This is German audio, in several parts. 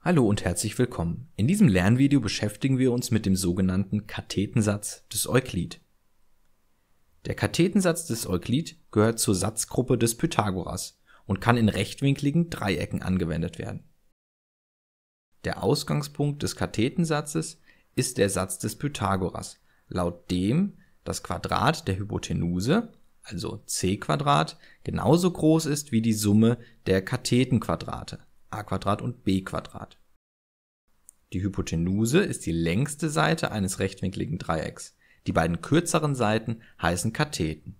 Hallo und herzlich willkommen. In diesem Lernvideo beschäftigen wir uns mit dem sogenannten Kathetensatz des Euklid. Der Kathetensatz des Euklid gehört zur Satzgruppe des Pythagoras und kann in rechtwinkligen Dreiecken angewendet werden. Der Ausgangspunkt des Kathetensatzes ist der Satz des Pythagoras, laut dem das Quadrat der Hypotenuse, also c Quadrat, genauso groß ist wie die Summe der Kathetenquadrate a und b. Die Hypotenuse ist die längste Seite eines rechtwinkligen Dreiecks. Die beiden kürzeren Seiten heißen Katheten.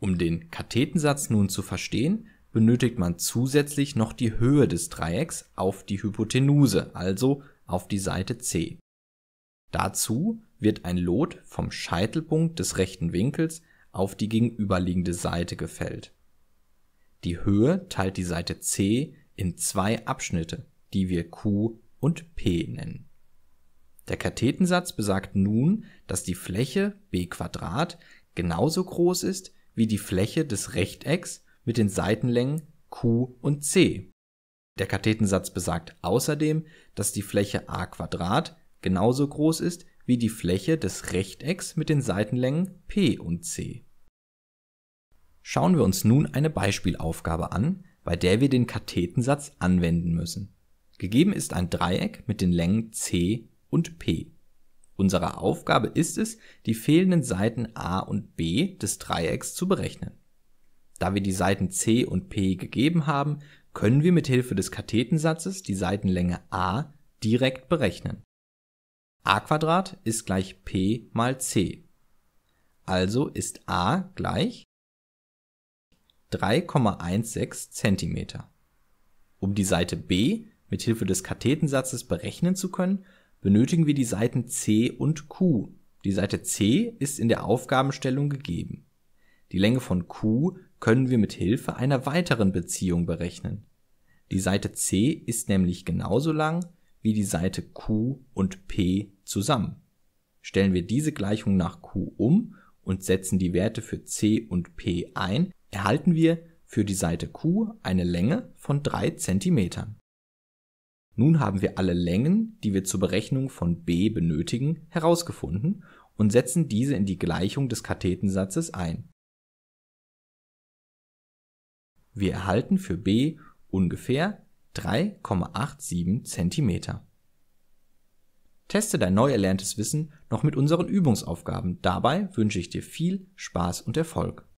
Um den Kathetensatz nun zu verstehen, benötigt man zusätzlich noch die Höhe des Dreiecks auf die Hypotenuse, also auf die Seite c. Dazu wird ein Lot vom Scheitelpunkt des rechten Winkels auf die gegenüberliegende Seite gefällt. Die Höhe teilt die Seite c in zwei Abschnitte, die wir Q und P nennen. Der Kathetensatz besagt nun, dass die Fläche b genauso groß ist wie die Fläche des Rechtecks mit den Seitenlängen q und c. Der Kathetensatz besagt außerdem, dass die Fläche a genauso groß ist wie die Fläche des Rechtecks mit den Seitenlängen p und c. Schauen wir uns nun eine Beispielaufgabe an, bei der wir den Kathetensatz anwenden müssen. Gegeben ist ein Dreieck mit den Längen c und p. Unsere Aufgabe ist es, die fehlenden Seiten a und b des Dreiecks zu berechnen. Da wir die Seiten c und p gegeben haben, können wir mit Hilfe des Kathetensatzes die Seitenlänge a direkt berechnen. a² ist gleich p mal c. Also ist a gleich 3,16 cm. Um die Seite B mit Hilfe des Kathetensatzes berechnen zu können, benötigen wir die Seiten C und Q. Die Seite C ist in der Aufgabenstellung gegeben. Die Länge von Q können wir mit Hilfe einer weiteren Beziehung berechnen. Die Seite C ist nämlich genauso lang wie die Seite Q und P zusammen. Stellen wir diese Gleichung nach Q um und setzen die Werte für C und P ein, erhalten wir für die Seite Q eine Länge von 3 cm. Nun haben wir alle Längen, die wir zur Berechnung von b benötigen, herausgefunden und setzen diese in die Gleichung des Kathetensatzes ein. Wir erhalten für b ungefähr 3,87 cm. Teste dein neu erlerntes Wissen noch mit unseren Übungsaufgaben. Dabei wünsche ich dir viel Spaß und Erfolg.